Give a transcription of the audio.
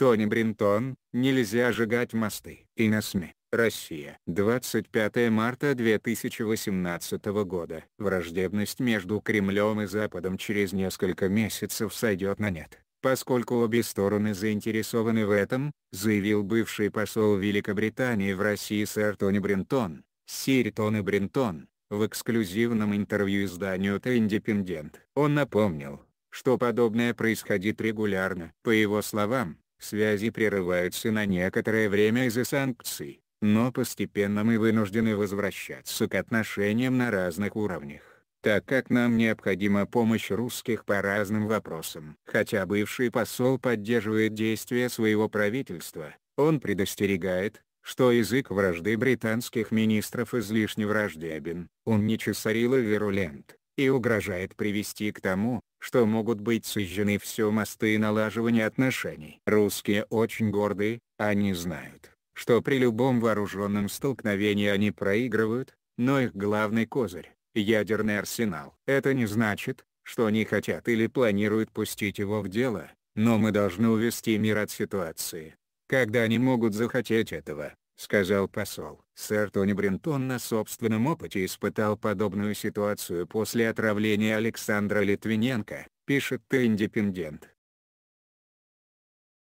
Тони Бринтон, нельзя сжигать мосты. И на СМИ. Россия. 25 марта 2018 года. Враждебность между Кремлем и Западом через несколько месяцев сойдет на нет. Поскольку обе стороны заинтересованы в этом, заявил бывший посол Великобритании в России сэр Тони Бринтон, Сир Тони Бринтон, в эксклюзивном интервью изданию The Independent. Он напомнил, что подобное происходит регулярно. По его словам, Связи прерываются на некоторое время из-за санкций, но постепенно мы вынуждены возвращаться к отношениям на разных уровнях, так как нам необходима помощь русских по разным вопросам. Хотя бывший посол поддерживает действия своего правительства, он предостерегает, что язык вражды британских министров излишне враждебен, он не чесарил и вирулент и угрожает привести к тому, что могут быть сожжены все мосты и налаживание отношений. Русские очень горды, они знают, что при любом вооруженном столкновении они проигрывают, но их главный козырь – ядерный арсенал. Это не значит, что они хотят или планируют пустить его в дело, но мы должны увести мир от ситуации, когда они могут захотеть этого сказал посол. Сэр Тони Брентон на собственном опыте испытал подобную ситуацию после отравления Александра Литвиненко, пишет The Independent.